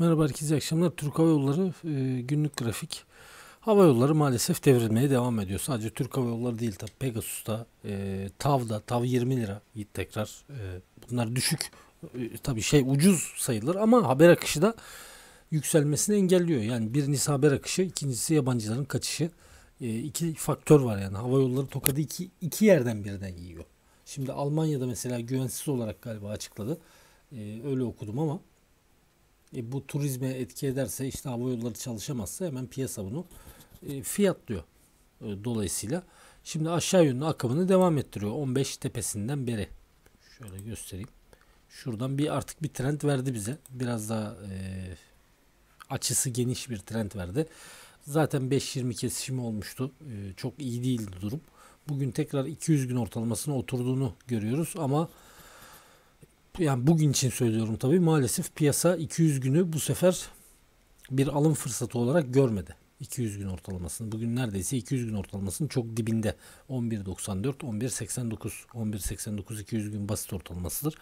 Merhaba herkese akşamlar. Türk Hava Yolları e, günlük grafik. Hava yolları maalesef devrilmeye devam ediyor. Sadece Türk Hava Yolları değil tabi Pegasus'ta, e, TAV'da, TAV 20 lira tekrar. E, bunlar düşük e, tabi şey ucuz sayılır ama haber akışı da yükselmesini engelliyor. Yani birincisi haber akışı, ikincisi yabancıların kaçışı. E, iki faktör var yani. Hava yolları tokadı iki, iki yerden birden yiyor. Şimdi Almanya'da mesela güvensiz olarak galiba açıkladı. E, öyle okudum ama e, bu turizme etki ederse işte hava yolları çalışamazsa hemen piyasa bunu e, fiyatlıyor. E, dolayısıyla şimdi aşağı yönlü akımını devam ettiriyor 15 tepesinden beri. Şöyle göstereyim. Şuradan bir artık bir trend verdi bize. Biraz daha e, açısı geniş bir trend verdi. Zaten 5.20 kesişimi olmuştu. E, çok iyi değildi durum. Bugün tekrar 200 gün ortalamasına oturduğunu görüyoruz ama yani bugün için söylüyorum tabii maalesef piyasa 200 günü bu sefer bir alım fırsatı olarak görmedi. 200 gün ortalamasını bugün neredeyse 200 gün ortalamasının çok dibinde 11.94 11.89 11.89 200 gün basit ortalamasıdır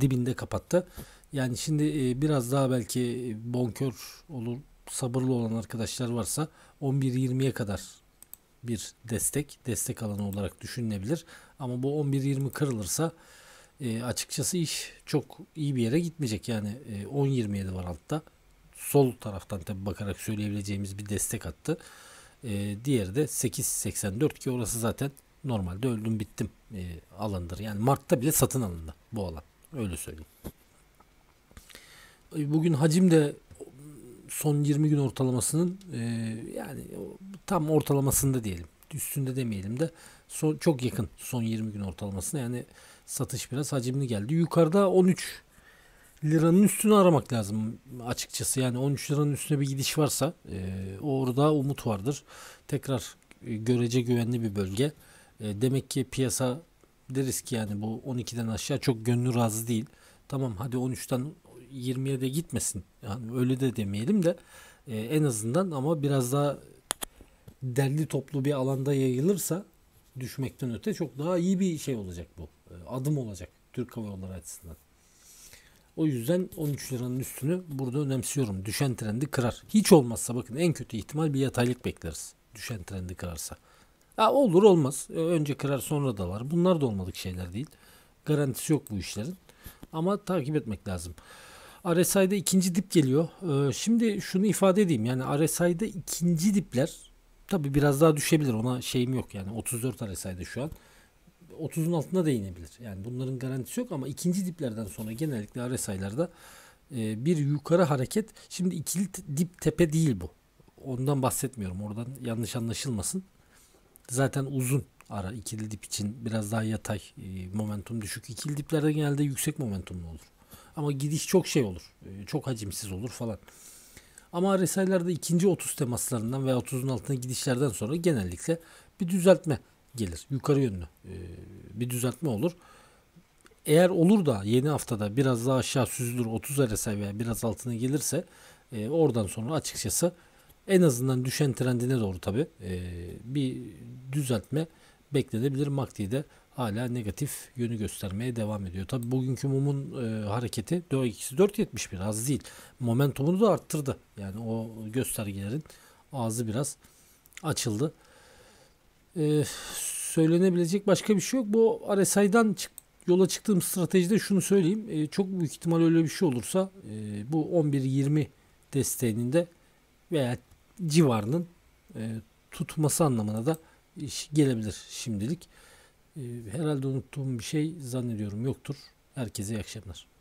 dibinde kapattı. Yani şimdi e, biraz daha belki e, bonkör olur sabırlı olan arkadaşlar varsa 11.20'ye kadar bir destek destek alanı olarak düşünülebilir ama bu 11.20 kırılırsa e, açıkçası iş çok iyi bir yere gitmeyecek. Yani e, 10-27 var altta. Sol taraftan tabi bakarak söyleyebileceğimiz bir destek attı. E, diğeri de 8.84 ki orası zaten normalde öldüm bittim e, alandır. Yani Mart'ta bile satın alındı bu alan. Öyle söyleyeyim. E, bugün hacim de son 20 gün ortalamasının e, yani tam ortalamasında diyelim. Üstünde demeyelim de son, çok yakın son 20 gün ortalamasına yani satış biraz hacimli geldi. Yukarıda 13 liranın üstünü aramak lazım açıkçası. Yani 13 liranın üstüne bir gidiş varsa e, orada umut vardır. Tekrar e, görece güvenli bir bölge. E, demek ki piyasa deriz ki yani bu 12'den aşağı çok gönlü razı değil. Tamam hadi 13'ten 20'ye de gitmesin. Yani öyle de demeyelim de e, en azından ama biraz daha derli toplu bir alanda yayılırsa düşmekten öte çok daha iyi bir şey olacak bu. E, adım olacak Türk Hava Yolları açısından. O yüzden 13 liranın üstünü burada önemsiyorum. Düşen trendi kırar. Hiç olmazsa bakın en kötü ihtimal bir yataylık bekleriz. Düşen trendi kırarsa. Ha, olur olmaz. E, önce kırar sonra da var. Bunlar da olmadık şeyler değil. Garantisi yok bu işlerin. Ama takip etmek lazım. RSI'da ikinci dip geliyor. E, şimdi şunu ifade edeyim. Yani RSI'da ikinci dipler tabii biraz daha düşebilir. Ona şeyim yok yani. 34 RSI'da şu an. 30'un altına da inebilir. Yani bunların garantisi yok ama ikinci diplerden sonra genellikle RSI'larda e, bir yukarı hareket. Şimdi ikili dip tepe değil bu. Ondan bahsetmiyorum. Oradan yanlış anlaşılmasın. Zaten uzun ara ikili dip için biraz daha yatay e, momentum düşük. İkili diplerde genelde yüksek momentumlu olur. Ama gidiş çok şey olur. E, çok hacimsiz olur falan. Ama RSI'larda ikinci 30 temaslarından veya 30'un altına gidişlerden sonra genellikle bir düzeltme gelir. Yukarı yönlü ee, bir düzeltme olur. Eğer olur da yeni haftada biraz daha aşağı süzülür 30 RSI veya biraz altına gelirse e, oradan sonra açıkçası en azından düşen trendine doğru tabi e, bir düzeltme beklenebilir. MACD'de hala negatif yönü göstermeye devam ediyor. Tabi bugünkü mumun e, hareketi 4.71 az değil. Momentumunu da arttırdı. Yani o göstergelerin ağzı biraz açıldı e, söylenebilecek başka bir şey yok. Bu RSI'dan çık, yola çıktığım stratejide şunu söyleyeyim. E, çok büyük ihtimal öyle bir şey olursa e, bu 11-20 de veya civarının e, tutması anlamına da iş gelebilir şimdilik. E, herhalde unuttuğum bir şey zannediyorum yoktur. Herkese iyi akşamlar.